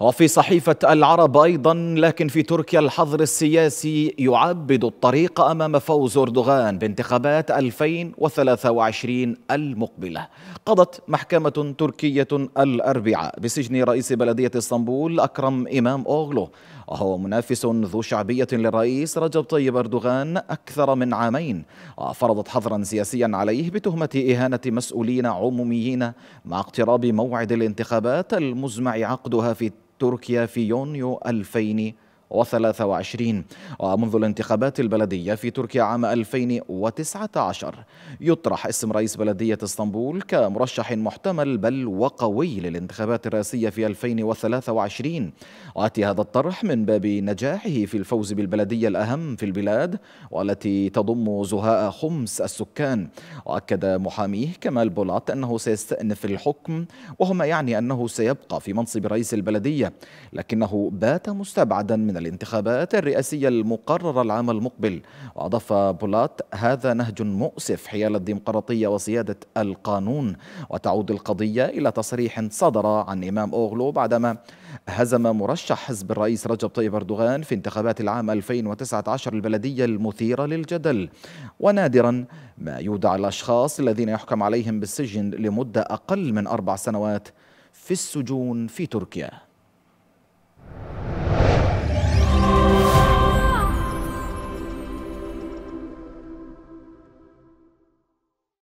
وفي صحيفة العرب أيضا لكن في تركيا الحظر السياسي يعبد الطريق أمام فوز أردوغان بانتخابات 2023 المقبلة قضت محكمة تركية الأربعاء بسجن رئيس بلدية اسطنبول أكرم إمام أوغلو وهو منافس ذو شعبية للرئيس رجب طيب أردوغان أكثر من عامين وفرضت حظرا سياسيا عليه بتهمة إهانة مسؤولين عموميين مع اقتراب موعد الانتخابات المزمع عقدها في تركيا في يونيو 2000 2023 ومنذ الانتخابات البلدية في تركيا عام 2019 يطرح اسم رئيس بلدية اسطنبول كمرشح محتمل بل وقوي للانتخابات الرئاسية في 2023 وأتي هذا الطرح من باب نجاحه في الفوز بالبلدية الأهم في البلاد والتي تضم زهاء خمس السكان وأكد محاميه كمال بولات أنه سيستأنف الحكم وهما يعني أنه سيبقى في منصب رئيس البلدية لكنه بات مستبعدا من من الانتخابات الرئاسية المقررة العام المقبل وأضاف بولات هذا نهج مؤسف حيال الديمقراطية وسيادة القانون وتعود القضية إلى تصريح صدر عن إمام أوغلو بعدما هزم مرشح حزب الرئيس رجب طيب أردوغان في انتخابات العام 2019 البلدية المثيرة للجدل ونادرا ما يودع الأشخاص الذين يحكم عليهم بالسجن لمدة أقل من أربع سنوات في السجون في تركيا